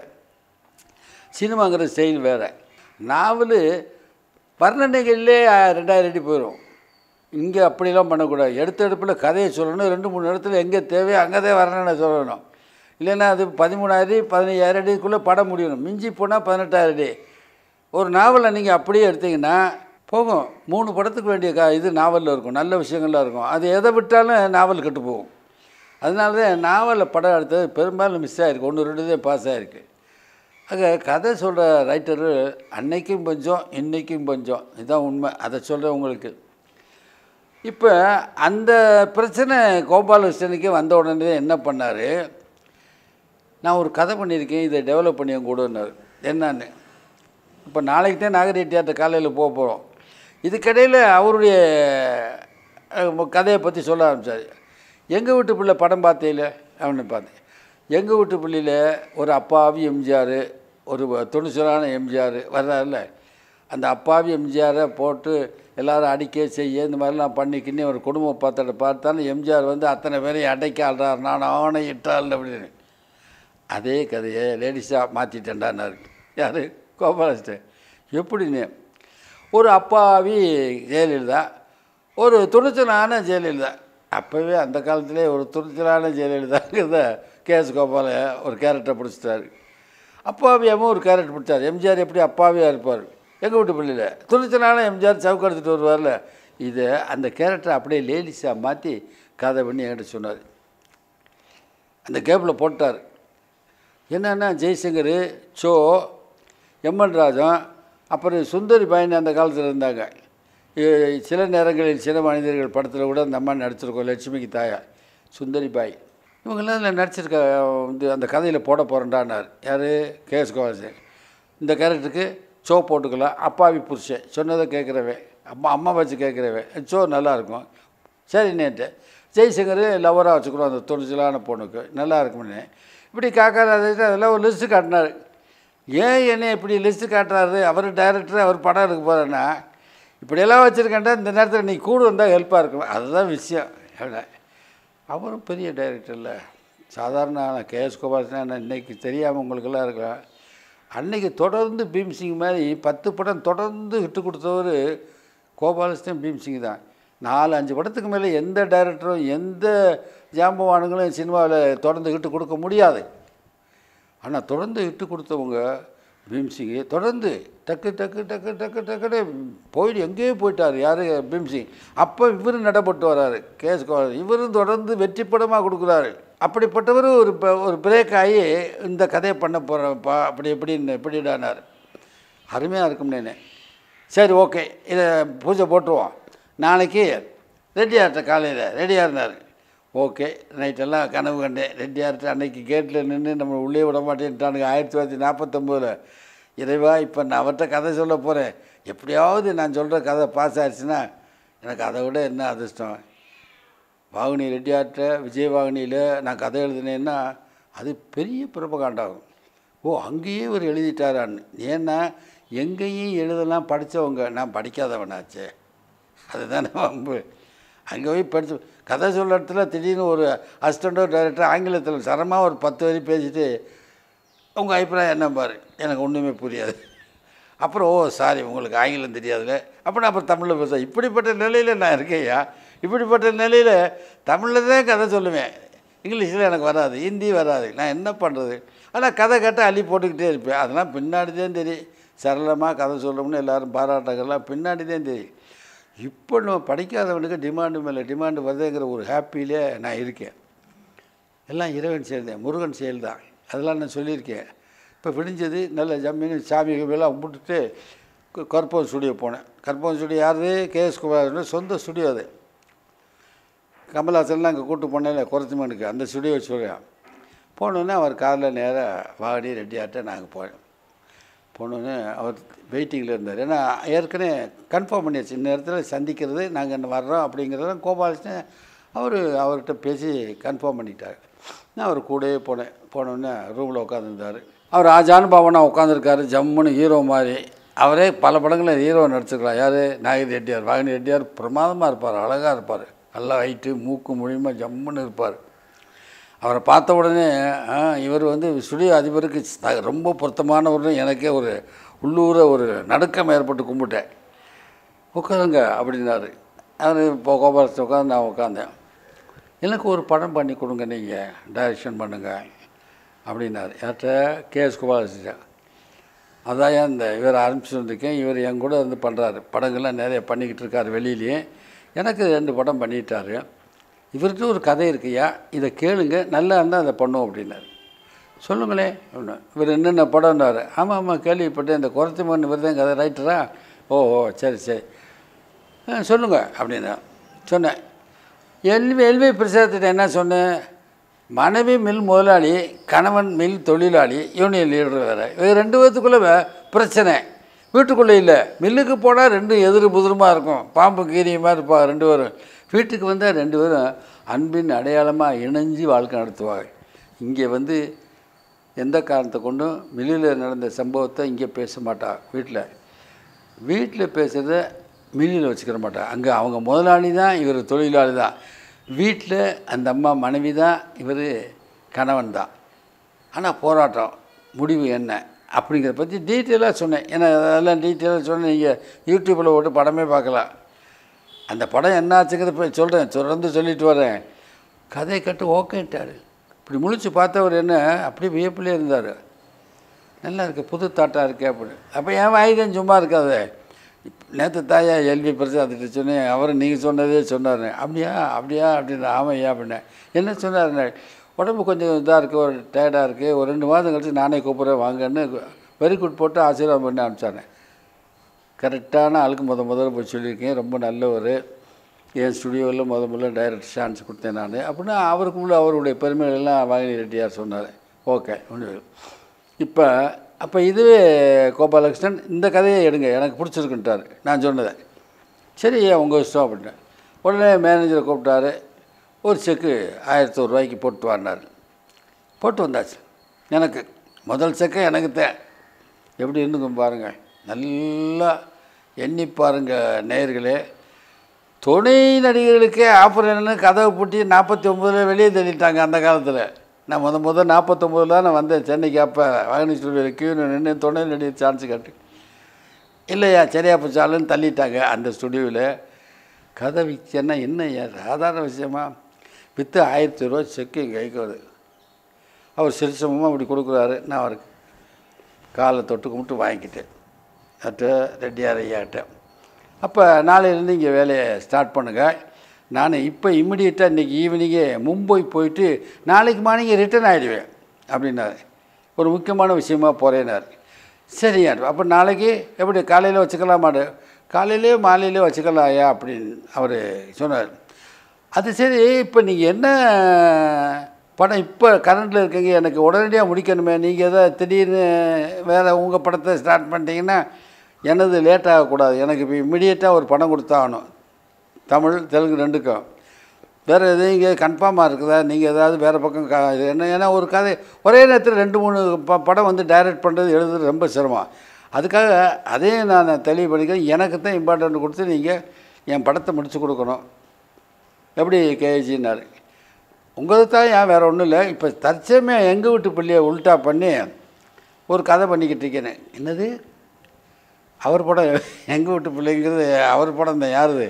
சினிமாங்கிற ஸ்டைல் வேறு நாவல் வர்ணனைகள்லே ரெண்டாயிரம் அடி போயிடும் இங்கே அப்படிலாம் பண்ணக்கூடாது எடுத்த எடுப்பில் கதையை சொல்லணும் ரெண்டு மூணு இடத்துல எங்கே தேவையோ அங்கே தான் வர்ணனை சொல்லணும் இல்லைன்னா அது பதிமூணாயிரடி பதினையாயிரம் அடிக்குள்ளே படம் முடியணும் மிஞ்சி போனால் பதினெட்டாயிரம் அடி ஒரு நாவலை நீங்கள் அப்படியே எடுத்திங்கன்னா போகும் மூணு படத்துக்கு வேண்டிய கா இது நாவலில் இருக்கும் நல்ல விஷயங்கள்லாம் இருக்கும் அது எதை விட்டாலும் நாவல் கெட்டு போகும் அதனால தான் நாவலில் படம் எடுத்தது பெரும்பாலும் மிஸ் ஆகிருக்கு ஒன்று ரெண்டு தான் பாஸ் ஆகிருக்கு ஆக கதை சொல்கிற ரைட்டரு அன்னைக்கும் கொஞ்சம் இன்றைக்கும் கொஞ்சம் இதுதான் உண்மை அதை சொல்கிறேன் உங்களுக்கு இப்போ அந்த பிரச்சனை கோபாலகிருஷ்ணனுக்கு வந்த உடனே என்ன பண்ணார் நான் ஒரு கதை பண்ணியிருக்கேன் இதை டெவலப் பண்ணி கூடன்னார் என்னான்னு இப்போ நாளைக்கு தான் நாகரெட்டியார்ட்ட காலையில் போக போகிறோம் இதுக்கடையில் அவருடைய கதையை பற்றி சொல்ல ஆரம்பித்தார் எங்கள் வீட்டு பிள்ளை படம் பார்த்தையில் அவனை பார்த்தேன் எங்கள் வீட்டு பிள்ளையில் ஒரு அப்பாவி எம்ஜிஆர் ஒரு துணிச்சலான எம்ஜிஆர் வர்றாருல அந்த அப்பாவி எம்ஜிஆரை போட்டு எல்லோரும் அடிக்க செய்ய இந்த மாதிரிலாம் பண்ணிக்கின்னு ஒரு குடும்ப பாத்திரத்தை பார்த்தாலும் எம்ஜிஆர் வந்து அத்தனை பேரையும் அடைக்க ஆள்றார் நான் ஆணை இட்டாள் அப்படின்னு அதே கதையை லேடிஸாக மாற்றிட்டேன்டான்னாரு யார் கோபாலகிருஷ்ணன் எப்படின்னு ஒரு அப்பாவி ஜெயலலிதா ஒரு துணிச்சலான ஜெயலலிதா அப்போவே அந்த காலத்திலே ஒரு துணிச்சலான ஜெயலலிதாங்கிறத கே எஸ் கோபால ஒரு கேரக்டரை பிடிச்சிட்டாரு அப்பாவியாகவும் ஒரு கேரக்டர் பிடிச்சார் எம்ஜிஆர் எப்படி அப்பாவியாக இருப்பார் எங்கள் வீட்டு பிள்ளையில் துணிச்சலான எம்ஜிஆர் சவுக்கு எடுத்துகிட்டு வருவார்ல இதை அந்த கேரக்டரை அப்படியே லேடிஸாக மாற்றி கதை பண்ணி என்கிட்ட சொன்னார் அந்த கேப்பில் போட்டார் என்னென்னா ஜெய்சங்கர் சோ எம்என் ராஜன் அப்புறம் சுந்தரி பயன் அந்த காலத்தில் இருந்தாங்க சில நேரங்களில் சில மனிதர்கள் படத்தில் கூட அந்த அம்மா நடிச்சிருக்கோம் லட்சுமிக்கு தாயா சுந்தரி பாய் இவங்கெல்லாம் அதில் நடிச்சிருக்க வந்து அந்த கதையில் போட போகிறேன்டானார் யார் கேஎஸ் கோவாசன் இந்த கேரக்டருக்கு சோ போட்டுக்கலாம் அப்பாவி புருஷன் சொன்னதை கேட்குறவே அம்மா அம்மா வச்சு கேட்குறவே சோ நல்லாயிருக்கும் சரி நேற்று ஜெய்சங்கர் லவராக வச்சுக்கணும் அந்த துணிச்சலான பொண்ணுக்கு நல்லா இருக்கும்னு இப்படி காக்கா அதெல்லாம் ஒரு லிஸ்ட்டு காட்டினார் ஏன் என்னை இப்படி லிஸ்ட்டு காட்டுறாரு அவர் டைரக்டர் அவர் படம் எடுக்க போகிறேன்னா இப்படியெல்லாம் வச்சுருக்கேன்டா இந்த நேரத்தில் நீ கூட வந்தால் ஹெல்ப்பாக இருக்கணும் அதுதான் விஷயம் அவரும் பெரிய டைரக்டர் இல்லை சாதாரண கே எஸ் குமாரன் இன்றைக்கி தெரியாமல் உங்களுக்கெல்லாம் இருக்கலாம் அன்றைக்கி தொடர்ந்து பீம்சிங் மாதிரி பத்து படம் தொடர்ந்து விட்டு கொடுத்தவர் கோபாலகிருஷ்ணன் பீம்சிங் தான் நாலு அஞ்சு படத்துக்கு மேலே எந்த டைரக்டரும் எந்த ஜாம்பவானுங்களும் சினிமாவில் தொடர்ந்துக்கிட்டு கொடுக்க முடியாது ஆனால் தொடர்ந்து இட்டு கொடுத்தவங்க பீம்சிங்கே தொடர்ந்து டக்கு டக்கு டக்கு டக்கு டக்குன்னு போயிட்டு எங்கேயோ போயிட்டார் யார் பீம்சிங் அப்போ இவரும் நடப்பட்டு வராரு கேஸ் இவரும் தொடர்ந்து வெற்றி படமாக கொடுக்குறாரு அப்படிப்பட்டவர் ஒரு ஒரு பிரேக் ஆகி இந்த கதையை பண்ண போகிறப்பா அப்படி எப்படின்னு இப்படிடானார் அருமையாக இருக்கும் நேனே சரி ஓகே இதை பூஜை போட்டுருவோம் நாளைக்கு ரெடியார்ட்ட காலையில் ரெடியாக இருந்தார் ஓகே நைட்டெல்லாம் கனவு கண்டேன் ரெட்டியார்கிட்ட அன்னைக்கு கேட்டில் நின்று நம்ம உள்ளே விட மாட்டேன்ட்டானுங்க ஆயிரத்தி தொள்ளாயிரத்தி நாற்பத்தொம்போதில் இறைவா இப்போ நான் அவர்கிட்ட கதை சொல்ல போகிறேன் எப்படியாவது நான் சொல்கிற கதை பாஸ் ஆயிடுச்சுன்னா எனக்கு அதை விட என்ன அதிர்ஷ்டம் வாகினி ரெட்டியார்கிட்ட விஜய் வாகினியில் நான் கதை எழுதினேன்னா அது பெரிய பிரபகாண்டாகும் ஓ அங்கேயே இவர் எழுதிட்டாரான்னு ஏன்னா எங்கேயும் எழுதலாம் படித்தவங்க நான் படிக்காதவனாச்சே அதுதான் வம்பு அங்கே போய் படித்து கதை சொல்ல இடத்துல திடீர்னு ஒரு அசிஸ்டண்ட்டோ டைரக்டர் ஆங்கிலத்தில் சரமாக ஒரு பத்து வரி பேசிட்டு உங்கள் அபிப்பிராயம் என்ன பாரு எனக்கு ஒன்றுமே புரியாது அப்புறம் ஓ சாரி உங்களுக்கு ஆங்கிலம் தெரியாதுல்ல அப்போ நான் அப்புறம் தமிழில் பேச இப்படிப்பட்ட நிலையில் நான் இருக்கேயா இப்படிப்பட்ட நிலையில் தமிழில் தான் கதை சொல்லுவேன் இங்கிலீஷில் எனக்கு வராது ஹிந்தி வராது நான் என்ன பண்ணுறது ஆனால் கதை கேட்டால் அள்ளி போட்டுக்கிட்டே இருப்பேன் அதெல்லாம் பின்னாடி தான் தெரியும் சரளமாக கதை சொல்லணும்னு எல்லோரும் பாராட்டுறதுலாம் பின்னாடி தான் தெரியும் இப்போ நம்ம படிக்காதவனுக்கு டிமாண்டு மேலே டிமாண்டு வருதுங்கிற ஒரு ஹாப்பியிலே நான் இருக்கேன் எல்லாம் இறைவன் செயல் தான் முருகன் செயல் தான் அதெல்லாம் நான் சொல்லியிருக்கேன் இப்போ விடிஞ்சது நல்ல ஜம்மின்னு சாமி எல்லாம் கும்பிட்டுட்டு கற்பகம் ஸ்டுடியோ போனேன் கற்பகம் ஸ்டுடியோ யாரு கேஎஸ் குமார் சொந்த ஸ்டுடியோ அது கமல்ஹாசன்லாம் அங்கே கூட்டு போனேன் குறைச்சிமனுக்கு அந்த ஸ்டுடியோ சொல்கிறேன் போனோன்னே அவர் காரில் நேராக வாடி ரெட்டியார்ட்ட நாங்கள் போனேன் போனோன்னே அவர் வெயிட்டிங்கில் இருந்தார் ஏன்னா ஏற்கனவே கன்ஃபார்ம் பண்ணியாச்சு இந்த நேரத்தில் சந்திக்கிறது நாங்கள் என்ன வர்றோம் அப்படிங்கிறதெல்லாம் கோபாலகிருஷ்ணன் அவர் அவர்கிட்ட பேசி கன்ஃபார்ம் பண்ணிட்டார் நான் அவர் கூடவே போனேன் போனோடனே ரூமில் உட்காந்துருந்தார் அவர் ஆஜானு பாவனா உட்காந்துருக்காரு ஜம்முன்னு ஹீரோ மாதிரி அவரே பல படங்களில் ஹீரோ நடிச்சிருக்கலாம் யார் நாகரி ரெட்டியார் வாகனி ரெட்டியார் பிரமாதமாக இருப்பார் அழகாக இருப்பார் நல்லா ஹைட்டு மூக்கு மூலியமாக ஜம்முன்னு இருப்பார் அவரை பார்த்த உடனே இவர் வந்து சுடிய அதிபருக்கு ரொம்ப பொருத்தமானவர்னு எனக்கே ஒரு உள்ளூர ஒரு நடுக்கம் ஏற்பட்டு கும்பிட்டேன் உட்காருங்க அப்படின்னாரு அவர் இப்போ கோபாலத்தை உட்காந்து நான் உட்காந்தேன் எனக்கு ஒரு படம் பண்ணி கொடுங்க நீங்கள் டைரக்ஷன் பண்ணுங்கள் அப்படின்னாரு யார்கிட்ட கேஎஸ் குமாரசிட்டேன் அதான் இந்த இவர் ஆரம்பிச்சுருந்துருக்கேன் இவர் என் கூட வந்து பண்ணுறாரு படங்கள்லாம் நிறைய பண்ணிக்கிட்டு இருக்கார் வெளியிலேயே எனக்கு ரெண்டு படம் பண்ணிட்டாரு இவர்கிட்ட ஒரு கதை இருக்குயா இதை கேளுங்க நல்லா இருந்தால் அதை பண்ணுவோம் அப்படின்னாரு சொல்லுங்களேன் அப்படின்னா இவர் என்னென்ன படம்னாரு ஆமாம் ஆமாம் கேள்விப்பட்டேன் இந்த மண் இவர் தான் கதை ரைட்டரா ஓ ஓ சரி சரி சொல்லுங்கள் அப்படின்னா சொன்னேன் எல்வி எல்வி பிரசாதத்திட்ட என்ன சொன்னேன் மனைவி மில் முதலாளி கணவன் மில் தொழிலாளி யூனியன் லீடர் வேறு இவர் ரெண்டு பேர்த்துக்குள்ளே பிரச்சனை வீட்டுக்குள்ளே இல்லை மில்லுக்கு போனால் ரெண்டும் எதிர் புதிரமாக இருக்கும் பாம்பு கீரியமாக இருப்பாங்க ரெண்டு பேரும் வீட்டுக்கு வந்தால் ரெண்டு பேரும் அன்பின் அடையாளமாக இணைஞ்சு வாழ்க்கை நடத்துவாங்க இங்கே வந்து எந்த காரணத்தை கொண்டும் மில்லியில் நடந்த சம்பவத்தை இங்கே பேச மாட்டாள் வீட்டில் வீட்டில் பேசுகிறத மில்லியில் வச்சுக்கிற மாட்டாள் அங்கே அவங்க முதலாளி தான் இவர் தொழிலாளி தான் வீட்டில் அந்த அம்மா மனைவி தான் இவர் கணவன் தான் ஆனால் போராட்டம் முடிவு என்ன அப்படிங்கிறத பற்றி டீட்டெயிலாக சொன்னேன் ஏன்னா அதெல்லாம் டீட்டெயிலாக சொன்னேன் நீங்கள் யூடியூப்பில் போட்டு படமே பார்க்கலாம் அந்த படம் என்ன போய் சொல்கிறேன் தொடர்ந்து சொல்லிட்டு வரேன் கதையை கட்டு ஓகேட்டார் இப்படி முழிச்சு பார்த்தவர் என்ன அப்படி வியப்பிலே இருந்தார் நல்லா இருக்குது புது தாட்டாக இருக்கே அப்படின்னு அப்போ என் வாயுதான் சும்மா இருக்காது நேற்று தாயா எல்வி பிரசாத்கிட்ட சொன்னேன் அவர் நீங்கள் சொன்னதே சொன்னார் அப்படியா அப்படியா அப்படின்னு ஆமாம் ஏன் அப்படின்னேன் என்ன சொன்னார் உடம்பு கொஞ்சம் இதாக இருக்குது ஒரு டயர்டாக இருக்குது ஒரு ரெண்டு மாதம் கழிச்சு நானே கூப்பிட்றேன் வாங்கன்னு வெரி குட் போட்டு ஆசீர்வாதம் பண்ணி அனுப்பிச்சானேன் கரெக்டான ஆளுக்கு முத முதல்ல போய் சொல்லியிருக்கேன் ரொம்ப நல்லவர் என் ஸ்டுடியோவில் முத முதல்ல டைரக்ட் சான்ஸ் கொடுத்தேன் நான் அப்படின்னா அவருக்குள்ளே அவருடைய பெருமைகள்லாம் வாகினி ரெட்டியார் சொன்னார் ஓகே ஒன்று இப்போ அப்போ இதுவே கோபாலகிருஷ்ணன் இந்த கதையை எடுங்க எனக்கு பிடிச்சிருக்குன்ட்டார் நான் சொன்னதை சரி உங்கள் இஷ்டம் அப்படின்னேன் உடனே மேனேஜரை கூப்பிட்டாரு ஒரு செக்கு ஆயிரத்து ஒரு ரூபாய்க்கு போட்டு வாங்கினார் போட்டு வந்தாச்சு எனக்கு முதல் செக்கை எனக்கு தேன் எப்படி இருந்துக்கும் பாருங்கள் நல்லா எண்ணி பாருங்கள் நேயர்களே துணை நடிகர்களுக்கே ஆஃபர் என்னென்னு கதவை பூட்டி நாற்பத்தி ஒம்பதுல வெளியே தள்ளிட்டாங்க அந்த காலத்தில் நான் முத முத நாற்பத்தொம்பதில் நான் வந்தேன் சென்னைக்கு அப்போ வாகனி ஸ்டுடியோவில் கியூ நின்று துணை நடிகர் சான்ஸ் கட்டு இல்லையா சரியா பிடிச்சாலும்னு தள்ளிட்டாங்க அந்த ஸ்டுடியோவில் கதை விச்சேன்னா என்ன சாதாரண விஷயமா விற்று ஆயிரத்தி ரூபா செக்கு கைக்கு வருது அவர் சிரிசமமாக அப்படி கொடுக்குறாரு நான் அவருக்கு காலை தொட்டு கும்பிட்டு வாங்கிக்கிட்டேன் அட்டு ரெட்டியார் ஐயாட்ட அப்போ நாளையிலேருந்து இங்கே வேலையை ஸ்டார்ட் பண்ணுங்கள் நான் இப்போ இம்மிடியட்டாக இன்றைக்கி ஈவினிங்கே மும்பை போயிட்டு நாளைக்கு மார்னிங் ரிட்டர்ன் ஆகிடுவேன் அப்படின்னாரு ஒரு முக்கியமான விஷயமா போகிறேனார் சரியா அப்போ நாளைக்கு எப்படி காலையில் வச்சுக்கலாமாடு காலையிலேயே மாலையிலே வச்சுக்கலாம் ஐயா அப்படின்னு அவர் சொன்னார் அது சரி இப்போ நீங்கள் என்ன படம் இப்போ கரண்டில் இருக்கீங்க எனக்கு உடனடியாக முடிக்கணுமே நீங்கள் எதாவது திடீர்னு வேறு உங்கள் படத்தை ஸ்டார்ட் பண்ணிட்டீங்கன்னா எனது லேட் ஆகக்கூடாது எனக்கு இப்போ இம்மிடியேட்டாக ஒரு பணம் கொடுத்தாகணும் தமிழ் தெலுங்கு ரெண்டுக்கும் வேறு எதுவும் இங்கே கன்ஃபார்மாக இருக்குதா நீங்கள் ஏதாவது வேறு பக்கம் க என்ன ஏன்னா ஒரு கதை ஒரே நேரத்தில் ரெண்டு மூணு ப படம் வந்து டைரக்ட் பண்ணுறது எழுதுறது ரொம்ப சிரமம் அதுக்காக அதையும் நான் தெளிவு பண்ணிக்கிறேன் எனக்கு தான் இம்பார்ட்டன்ட் கொடுத்து நீங்கள் என் படத்தை முடித்து கொடுக்கணும் எப்படி கேஜின்னாரு உங்களது தான் ஏன் வேறு ஒன்றும் இல்லை இப்போ தற்சயமே எங்கள் வீட்டு பிள்ளையை உல்ட்டா பண்ணி ஒரு கதை பண்ணிக்கிட்டு இருக்கிறேன் என்னது அவர் படம் எங்கள் வீட்டு பிள்ளைங்கிறது அவர் படம் தான் யாருது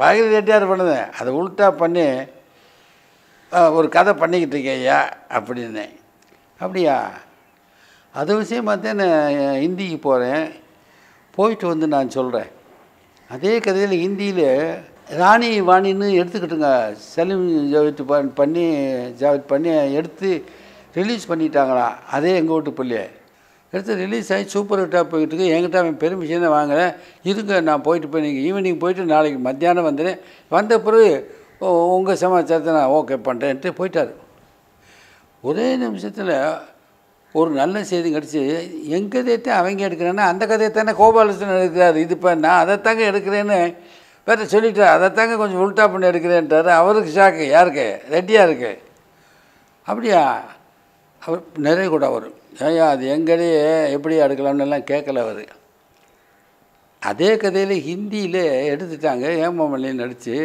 வாகிரி ரெட்டியார் பண்ணுது அதை உள்டா பண்ணி ஒரு கதை பண்ணிக்கிட்டு இருக்கேன் ஐயா அப்படின்னேன் அப்படியா அது விஷயமாக தான் நான் ஹிந்திக்கு போகிறேன் போயிட்டு வந்து நான் சொல்கிறேன் அதே கதையில் ஹிந்தியில் ராணி வாணின்னு எடுத்துக்கிட்டுங்க செலிம் ஜாவித் பண்ணி ஜாவித் பண்ணி எடுத்து ரிலீஸ் பண்ணிட்டாங்களா அதே எங்கள் வீட்டு பிள்ளையை எடுத்து ரிலீஸ் ஆகி சூப்பர் ஹிட்டாக போயிட்டு இருக்கு என்கிட்ட அவன் தான் வாங்கலை இருங்க நான் போயிட்டு போய் நீங்கள் ஈவினிங் போயிட்டு நாளைக்கு மத்தியானம் வந்துடுறேன் வந்த பிறகு உங்கள் சமாச்சாரத்தை நான் ஓகே பண்ணுறேன்ட்டு போயிட்டார் ஒரே நிமிஷத்தில் ஒரு நல்ல செய்தி கிடச்சி என் கதையத்தை அவங்க எடுக்கிறேன்னா அந்த கதையை தானே கோபாலகிருஷ்ணன் எடுக்கிறார் இது இப்போ நான் அதைத்தாங்க எடுக்கிறேன்னு வேறு சொல்லிட்டு அதைத்தாங்க கொஞ்சம் உல்ட்டா பண்ணி எடுக்கிறேன்ட்டார் அவருக்கு ஷாக்கு யாருக்கு ரெட்டியாக இருக்கு அப்படியா அவர் நிறைய கூட வரும் ஐயா அது எங்கடையே எப்படி எல்லாம் கேட்கல அவர் அதே கதையில் ஹிந்தியில் எடுத்துட்டாங்க ஹேமமல்லின்னு நடித்து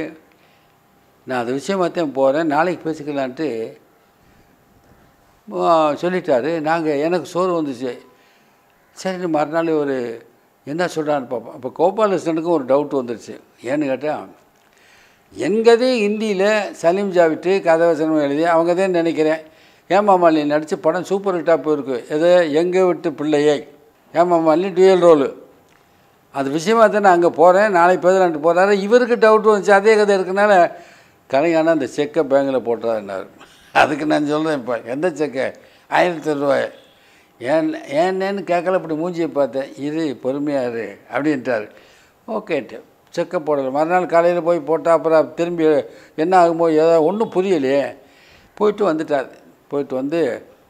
நான் அது விஷயமாத்தான் போகிறேன் நாளைக்கு பேசிக்கலான்ட்டு சொல்லிட்டாரு நாங்கள் எனக்கு சோறு வந்துச்சு சரி மறுநாள் ஒரு என்ன சொல்கிறான்னு பார்ப்போம் இப்போ கோபாலகிருஷ்ணனுக்கும் ஒரு டவுட் வந்துடுச்சு ஏன்னு கேட்டால் எங்கதே ஹிந்தியில் சலீம் ஜாவிட்டு கதவசனம் எழுதி அவங்க தான் நினைக்கிறேன் ஹேமாமாலினி நடித்து படம் சூப்பர் ஹிட்டாக போயிருக்கு எதோ எங்கள் வீட்டு பிள்ளையை ஹேமாமாலினி டுயல் ரோலு அது விஷயமா தான் நான் அங்கே போகிறேன் நாளைக்கு பேசுகிறான்ட்டு போகிறாரு இவருக்கு டவுட் வந்துச்சு அதே கதை இருக்கனால கலைஞான அந்த செக்கை பேங்கில் போட்டுறாருனார் அதுக்கு நான் சொல்கிறேன் இப்போ எந்த செக்கை ஆயிரத்தி ரூபாய் ஏன் ஏன்னு கேட்கல இப்படி மூஞ்சியை பார்த்தேன் இரு பொறுமையாரு அப்படின்ட்டார் ஓகேட்டு செக்கை போடலை மறுநாள் காலையில் போய் போட்டால் அப்புறம் திரும்பி என்ன ஆகுமோ ஏதோ ஒன்றும் புரியலையே போயிட்டு வந்துட்டார் போயிட்டு வந்து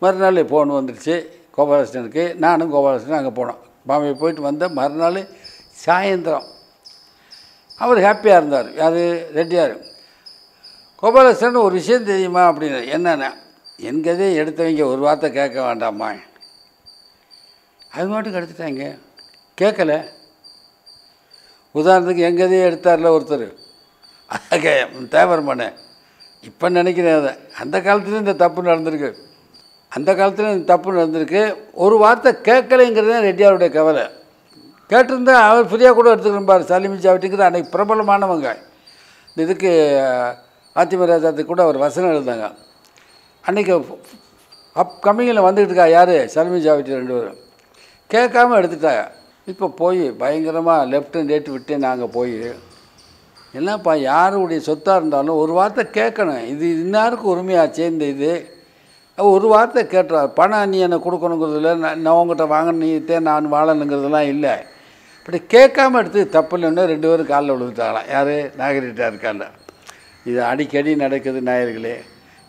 மறுநாள் ஃபோன் வந்துடுச்சு கோபாலகிருஷ்ணனுக்கு நானும் கோபாலகிருஷ்ணன் அங்கே போனோம் பாம்பே போயிட்டு வந்த மறுநாள் சாயந்தரம் அவர் ஹாப்பியாக இருந்தார் யார் ரெட்டியார் கோபாலகிருஷ்ணன் ஒரு விஷயம் தெரியுமா அப்படின்னு என்னென்ன என் கதையை எடுத்தவங்க ஒரு வார்த்தை கேட்க வேண்டாமா அது மட்டும் கெடுத்துட்டாங்க கேட்கல உதாரணத்துக்கு எங்கதையே எடுத்தார்ல ஒருத்தர் தேவர் பண்ணேன் இப்போ நினைக்கிறேன் அதை அந்த காலத்துலேயும் இந்த தப்பு நடந்திருக்கு அந்த காலத்தில் இந்த தப்பு நடந்திருக்கு ஒரு வார்த்தை கேட்கலைங்கிறது தான் ரெட்டியாருடைய கவலை கேட்டிருந்தா அவர் ஃப்ரீயாக கூட எடுத்துக்கிறார் சலீம் சாவட்டிங்கிறது அன்றைக்கி பிரபலமானவங்க இந்த இதுக்கு ஆத்திமராஜாத்துக்கு கூட அவர் வசனம் எழுந்தாங்க அன்றைக்கி அப் கம்மிங்கில் வந்துக்கிட்டு இருக்கா யார் சலீம் சாவட்டி ரெண்டு பேரும் கேட்காமல் எடுத்துட்டாங்க இப்போ போய் பயங்கரமாக லெஃப்ட் அண்ட் ரைட்டு விட்டு நாங்கள் போய் என்னப்பா யாருடைய சொத்தாக இருந்தாலும் ஒரு வார்த்தை கேட்கணும் இது இன்னாருக்கு உரிமையாச்சு இந்த இது ஒரு வார்த்தை கேட்டுறா பணம் நீ என்னை கொடுக்கணுங்கிறதுல நான் உங்கள்கிட்ட வாங்கினீத்தே நான் வாழணுங்கிறதுலாம் இல்லை இப்படி கேட்காம எடுத்து தப்பு இல்லைன்னு ரெண்டு பேரும் காலில் விழுந்துட்டாங்களாம் யார் நாகரிகிட்டா இருக்கால இது அடிக்கடி நடக்குது நாயர்களே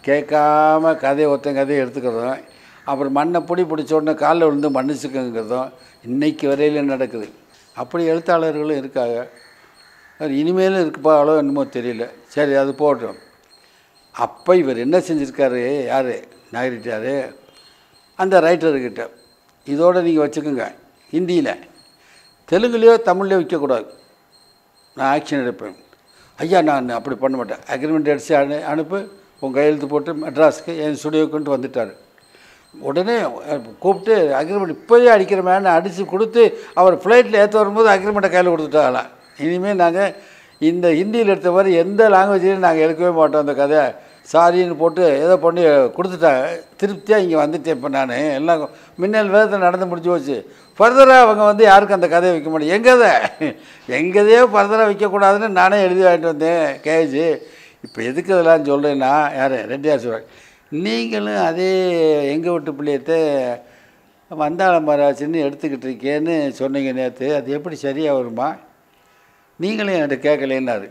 கேட்காம கதை ஒருத்தன் கதையை எடுத்துக்கிறதும் அப்புறம் மண்ணை பொடி பிடிச்ச உடனே காலில் விழுந்து மன்னிச்சுக்கங்கிறதும் இன்றைக்கு வரையிலும் நடக்குது அப்படி எழுத்தாளர்களும் இருக்காங்க இனிமேலும் இருக்குப்பா அவ்வளோ என்னமோ தெரியல சரி அது போட்டோம் அப்போ இவர் என்ன செஞ்சுருக்காரு யார் நாகரிட்டார் அந்த ரைட்டர்கிட்ட இதோடு நீங்கள் வச்சுக்கோங்க ஹிந்தியில் தெலுங்குலேயோ தமிழ்லேயோ விற்கக்கூடாது நான் ஆக்ஷன் எடுப்பேன் ஐயா நான் அப்படி பண்ண மாட்டேன் அக்ரிமெண்ட் அடித்து அனு அனுப்பு உன் கையெழுத்து போட்டு மெட்ராஸுக்கு என் ஸ்டுடியோக்குன்ட்டு வந்துட்டார் உடனே கூப்பிட்டு அக்ரிமெண்ட் இப்போயே அடிக்கிற மேலே அடித்து கொடுத்து அவர் ஃப்ளைட்டில் ஏற்ற வரும்போது அக்ரிமெண்ட்டை கையில் கொடுத்துட்டாங்களா இனிமேல் நாங்கள் இந்த ஹிந்தியில் எடுத்த மாதிரி எந்த லாங்குவேஜ்லையும் நாங்கள் எடுக்கவே மாட்டோம் அந்த கதை சாரின்னு போட்டு ஏதோ பண்ணி கொடுத்துட்டாங்க திருப்தியாக இங்கே வந்துட்டேன் இப்போ நான் எல்லாம் மின்னல் வேதத்தில் நடந்து முடிஞ்சு போச்சு ஃபர்தராக அவங்க வந்து யாருக்கும் அந்த கதையை வைக்க மாட்டேன் எங்கதை எங்கதையோ ஃபர்தராக வைக்கக்கூடாதுன்னு நானே எழுதி வாங்கிட்டு வந்தேன் கேஜி இப்போ எதுக்கு இதெல்லாம் சொல்கிறேன்னா யார் ரெட்டியார் சொல்கிறாங்க நீங்களும் அதே எங்கள் வீட்டு பிள்ளையத்தை வந்தாளம் மராச்சின்னு எடுத்துக்கிட்டு இருக்கேன்னு சொன்னீங்க நேற்று அது எப்படி சரியாக வருமா நீங்களும் என்கிட்ட கேட்கலேன்னாரு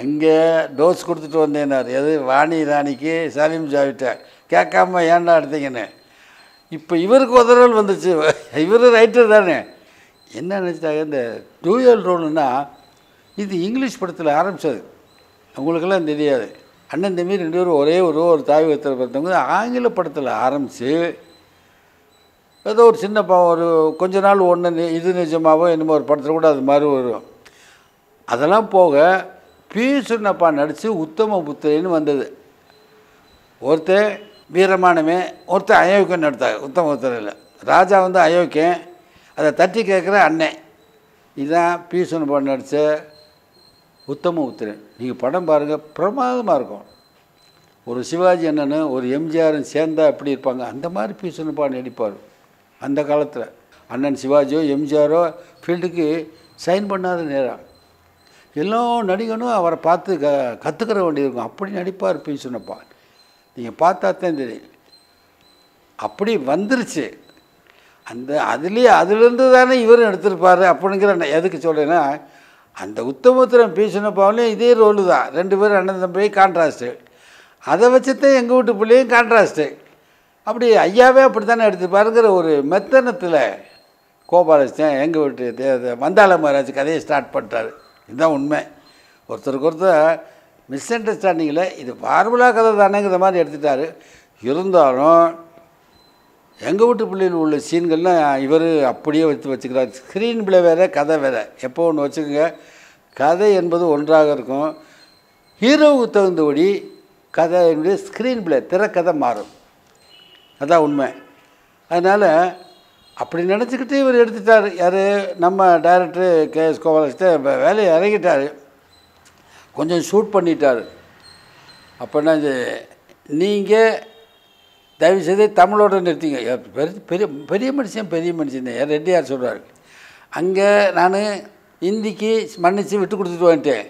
அங்கே டோஸ் கொடுத்துட்டு வந்தேன்னாரு எது வாணி ராணிக்கு சலீம் ஜாவிட்ட கேட்காம ஏன்டா எடுத்தீங்கன்னு இப்போ இவருக்கு உதறல் வந்துச்சு இவர் ரைட்டர் தானே என்ன நினச்சிட்டாங்க இந்த டூயல் ரோல்னா இது இங்கிலீஷ் படத்தில் ஆரம்பித்தது அவங்களுக்கெல்லாம் தெரியாது அண்ணன் தம்பி ரெண்டு பேரும் ஒரே ஒரு ஒரு தாய் ஒருத்தர் பார்த்தவங்க ஆங்கில படத்தில் ஆரம்பித்து ஏதோ ஒரு சின்ன ப ஒரு கொஞ்ச நாள் ஒன்று இது நிஜமாவோ என்னமோ ஒரு படத்தில் கூட அது மாதிரி வரும் அதெல்லாம் போக பி சுண்ணப்பா நடித்து உத்தம புத்திரன்னு வந்தது ஒருத்தர் வீரமானமே ஒருத்தர் அயோக்கியம் நடத்தாங்க உத்தம புத்திரையில் ராஜா வந்து அயோக்கியம் அதை தட்டி கேட்குற அண்ணன் இதுதான் பி சுண்ணப்பா நடித்த உத்தம புத்திரன் நீங்கள் படம் பாருங்கள் பிரமாதமாக இருக்கும் ஒரு சிவாஜி அண்ணனும் ஒரு எம்ஜிஆரும் சேர்ந்தால் எப்படி இருப்பாங்க அந்த மாதிரி பி சுண்ணப்பா நடிப்பார் அந்த காலத்தில் அண்ணன் சிவாஜியோ எம்ஜிஆரோ ஃபீல்டுக்கு சைன் பண்ணாத நேரம் எல்லா நடிகனும் அவரை பார்த்து க கற்றுக்கிற வேண்டியது இருக்கும் அப்படி நடிப்பார் பி சொன்னப்பா நீங்கள் பார்த்தா தான் தெரியும் அப்படி வந்துருச்சு அந்த அதுலேயே அதுலேருந்து தானே இவரும் எடுத்திருப்பார் அப்படிங்கிற நான் எதுக்கு சொல்கிறேன்னா அந்த உத்தமத்திரம் பி இதே ரோலு தான் ரெண்டு பேரும் அண்ணன் தம்பி கான்ட்ராஸ்ட்டு அதை வச்சு தான் எங்கள் வீட்டு பிள்ளையும் கான்ட்ராஸ்ட்டு அப்படி ஐயாவே அப்படி தானே பாருங்கிற ஒரு மெத்தனத்தில் கோபாலகிருஷ்ணன் எங்கள் வீட்டு வந்தாள மகாராஜ் கதையை ஸ்டார்ட் பண்ணிட்டார் இதுதான் உண்மை ஒருத்தருக்கு ஒருத்தர் மிஸ் அண்டர்ஸ்டாண்டிங்கில் இது ஃபார்முலா கதை தானேங்கிற மாதிரி எடுத்துட்டார் இருந்தாலும் எங்கள் வீட்டு பிள்ளையில் உள்ள சீன்கள்லாம் இவர் அப்படியே வச்சு வச்சுக்கிறார் ஸ்க்ரீன் பிளே வேறு கதை வேறு எப்போ ஒன்று வச்சுக்கோங்க கதை என்பது ஒன்றாக இருக்கும் ஹீரோவுக்கு தகுந்தபடி என்னுடைய ஸ்க்ரீன் பிளே திரைக்கதை மாறும் அதான் உண்மை அதனால் அப்படி நினச்சிக்கிட்டு இவர் எடுத்துட்டார் யார் நம்ம டைரக்டரு கே எஸ் கோபாலகிட்ட வேலையை இறங்கிட்டார் கொஞ்சம் ஷூட் பண்ணிட்டார் அப்படின்னா இது நீங்கள் தயவுசெய்து தமிழோட நிறுத்திங்க பெரிய பெரிய பெரிய மனுஷன் பெரிய மனுஷன் தான் ரெட்டியார் சொல்கிறார் அங்கே நான் ஹிந்திக்கு மன்னிச்சு விட்டு கொடுத்துட்டு வந்துட்டேன்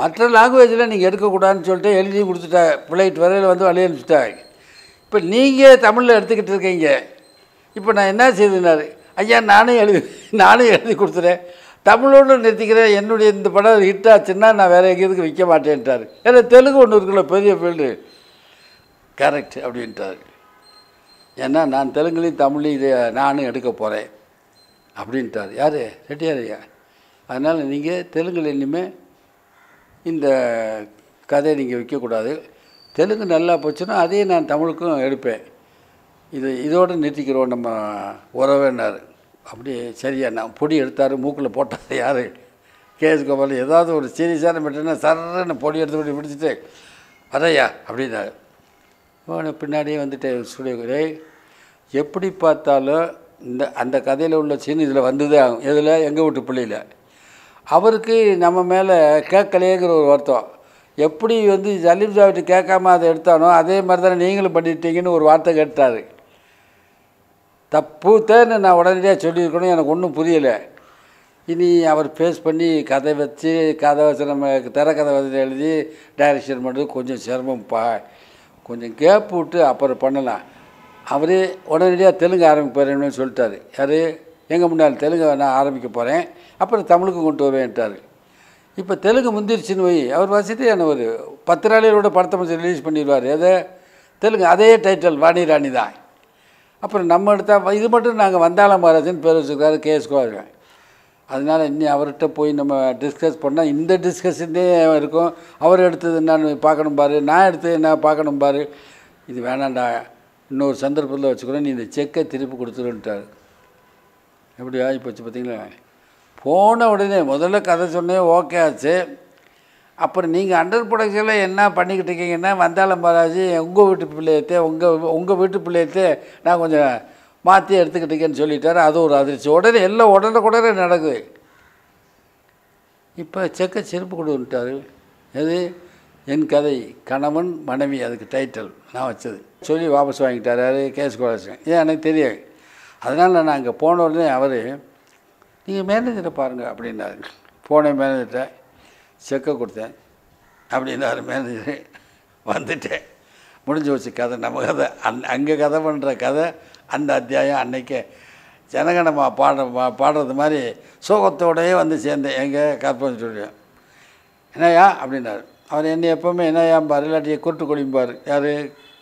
மற்ற லாங்குவேஜில் நீங்கள் எடுக்கக்கூடாதுன்னு சொல்லிட்டு எழுதி கொடுத்துட்டா ஃப்ளைட் வரையில் வந்து வழி அனுப்பிச்சிட்டாங்க இப்போ நீங்கள் தமிழில் எடுத்துக்கிட்டு இருக்கீங்க இப்போ நான் என்ன செய்தேனார் ஐயா நானே எழுதி நானே எழுதி கொடுத்துறேன் தமிழோடு நிறுத்திக்கிறேன் என்னுடைய இந்த படம் ஹிட் ஆச்சுன்னா நான் வேறு எங்கேயுக்கு விற்க மாட்டேன்ட்டார் ஏன்னா தெலுங்கு ஒன்று இருக்குல்ல பெரிய ஃபீல்டு கரெக்ட் அப்படின்ட்டார் ஏன்னா நான் தெலுங்குலேயும் தமிழையும் இதை நானும் எடுக்க போகிறேன் அப்படின்ட்டார் யார் ரெட்டியார் ஐயா அதனால் நீங்கள் தெலுங்கில் இனிமேல் இந்த கதையை நீங்கள் விற்கக்கூடாது தெலுங்கு நல்லா போச்சுன்னா அதையும் நான் தமிழுக்கும் எடுப்பேன் இது இதோடு நிறுத்திக்கிறோம் நம்ம உறவினர் அப்படி சரியா நான் பொடி எடுத்தார் மூக்கில் போட்டார் யார் கேஎஸ் கோபால் ஏதாவது ஒரு சீரியஸான மெட்டர்னா சரன்னு பொடி எடுத்து பொடி பிடிச்சிட்டு அதையா அப்படின்னாரு பின்னாடியே வந்துட்டு ஸ்டுடியோக்கு எப்படி பார்த்தாலும் இந்த அந்த கதையில் உள்ள சீன் இதில் வந்ததே ஆகும் இதில் எங்கள் வீட்டு பிள்ளையில் அவருக்கு நம்ம மேலே கேட்கலையேங்கிற ஒரு வருத்தம் எப்படி வந்து சலீம் சாப்பிட்டு கேட்காம அதை எடுத்தானோ அதே மாதிரி தானே நீங்களும் பண்ணிட்டீங்கன்னு ஒரு வார்த்தை கேட்டார் தப்பு தேன்னு நான் உடனடியாக சொல்லியிருக்கணும் எனக்கு ஒன்றும் புரியலை இனி அவர் ஃபேஸ் பண்ணி கதை வச்சு கதை வச்சு நம்ம திறக்கதை வச்சு எழுதி டைரக்ஷன் பண்ணுறது கொஞ்சம் சிரமம்ப்பா கொஞ்சம் கேப் விட்டு அப்புறம் பண்ணலாம் அவரே உடனடியாக தெலுங்கு ஆரம்பிக்க போகிறேன்னு சொல்லிட்டாரு யார் எங்கள் முன்னால் தெலுங்கு நான் ஆரம்பிக்க போகிறேன் அப்புறம் தமிழுக்கு கொண்டு வருவேன்ட்டார் இப்போ தெலுங்கு முந்திரிச்சின்னு போய் அவர் வாசிட்டு என்ன ஒரு பத்து நாளையோட படத்தை முடிச்சு ரிலீஸ் பண்ணிடுவார் எதை தெலுங்கு அதே டைட்டில் வாணி ராணி தான் அப்புறம் நம்ம எடுத்தால் இது மட்டும் நாங்கள் வந்தாளம் மகாராஜன் பேர் வச்சுருக்காரு கேஎஸ் கோவர்கள் அதனால் இன்னும் அவர்கிட்ட போய் நம்ம டிஸ்கஸ் பண்ணால் இந்த டிஸ்கஷன்லேயே இருக்கும் அவர் எடுத்தது என்னன்னு பார்க்கணும் பாரு நான் எடுத்தது என்ன பார்க்கணும் பாரு இது வேணாண்டா இன்னொரு சந்தர்ப்பத்தில் வச்சுக்கிறோம் நீ இந்த செக்கை திருப்பி கொடுத்துருன்ட்டார் எப்படியா இப்போ வச்சு பார்த்தீங்களா போன உடனே முதல்ல கதை சொன்னேன் ஓகே ஆச்சு அப்புறம் நீங்கள் அண்டர் ப்ரொடக்ஷனில் என்ன பண்ணிக்கிட்டு இருக்கீங்கன்னா வந்தாலும் மகாராஜி உங்கள் வீட்டு பிள்ளையத்தே உங்கள் உங்கள் வீட்டு பிள்ளையத்தே நான் கொஞ்சம் மாற்றி எடுத்துக்கிட்டீங்கன்னு சொல்லிட்டார் அது ஒரு அதிர்ச்சி உடனே எல்லாம் உடனே உடனே நடக்குது இப்போ செக்க செருப்பு கொடுத்துட்டார் எது என் கதை கணவன் மனைவி அதுக்கு டைட்டில் நான் வச்சது சொல்லி வாபஸ் வாங்கிட்டார் யார் கேஸ் குறைச்சேன் ஏன் எனக்கு தெரியாது அதனால் நான் அங்கே போன உடனே அவர் நீங்கள் மேனேஜரை பாருங்கள் அப்படின்னாரு போனேன் மேனேஜர்கிட்ட செக்கை கொடுத்தேன் அப்படின்னாரு மேனேஜர் வந்துட்டேன் முடிஞ்சு வச்சு கதை நம்ம கதை அந் அங்கே கதை பண்ணுற கதை அந்த அத்தியாயம் அன்னைக்கே ஜனகணமா பாடுற பாடுறது மாதிரி சோகத்தோடையே வந்து சேர்ந்தேன் எங்கள் கற்பனை சொல்லியும் என்னையா அப்படின்னாரு அவர் என்னை எப்போவுமே என்னையாம்பார் இல்லாட்டி கூட்டு குடிம்பார் யார்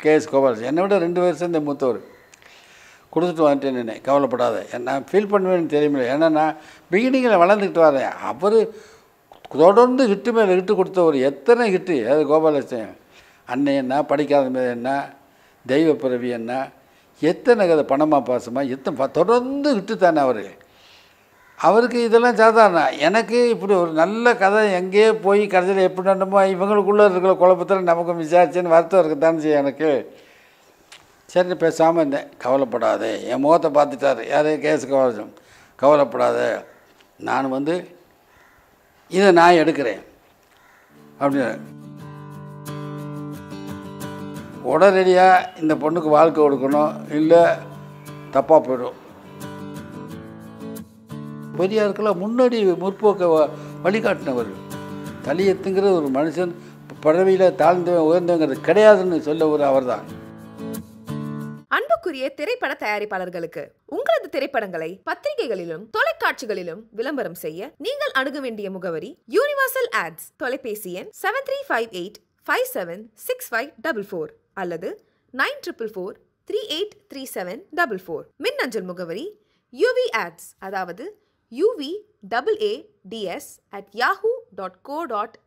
கே எஸ் கோபாலஜி என்னை விட ரெண்டு வருஷம் இந்த மூத்தவர் கொடுத்துட்டு வந்துட்டேன் நின்று கவலைப்படாத நான் ஃபீல் பண்ணுவேன்னு தெரியுமில்ல ஏன்னா நான் பிகினிங்கில் வளர்ந்துக்கிட்டு வரேன் அவர் தொடர்ந்து ஹிட்டு மேலே ஹிட்டு கொடுத்தவர் எத்தனை ஹிட்டு அது கோபாலட்சுமி அன்னை என்ன படிக்காத மேலே என்ன தெய்வ பிறவி என்ன எத்தனை கதை பணமா பாசமாக எத்தனை தொடர்ந்து ஹிட்டு தானே அவர் அவருக்கு இதெல்லாம் சாதாரண எனக்கு இப்படி ஒரு நல்ல கதை எங்கேயே போய் கடைசியில் எப்படி நடமோ இவங்களுக்குள்ளே இருக்கிற குழப்பத்தில் நமக்கு விசாரிச்சேன்னு வருத்தம் இருக்கத்தானே செய்ய எனக்கு சரி பேசாமல் இருந்தேன் கவலைப்படாதே என் முகத்தை பார்த்துட்டார் யார் கேஸ் கவலை கவலைப்படாத நான் வந்து இதை நான் எடுக்கிறேன் அப்படின் உடனடியாக இந்த பொண்ணுக்கு வாழ்க்கை கொடுக்கணும் இல்லை தப்பாக போயிடும் பெரியாருக்கெல்லாம் முன்னாடி முற்போக்கை வழிகாட்டினவர் தலியத்துங்கிற ஒரு மனுஷன் பறவையில் தாழ்ந்தவன் உயர்ந்தவங்கிறது கிடையாதுன்னு சொல்ல ஒரு அவர் தான் அன்புக்குரிய திரைப்பட தயாரிப்பாளர்களுக்கு உங்களது திரைப்படங்களை பத்திரிகைகளிலும் தொலைக்காட்சிகளிலும் விளம்பரம் செய்ய நீங்கள் அணுக வேண்டிய முகவரி யூனிவர்சல் ஆட்ஸ் தொலைபேசி எண் seven three five eight five seven six five double four அல்லது nine triple four three eight three seven double four மின்னஞ்சல் முகவரி யூவி ஆட்ஸ் அதாவது U V double A D S at Yahoo dot co dot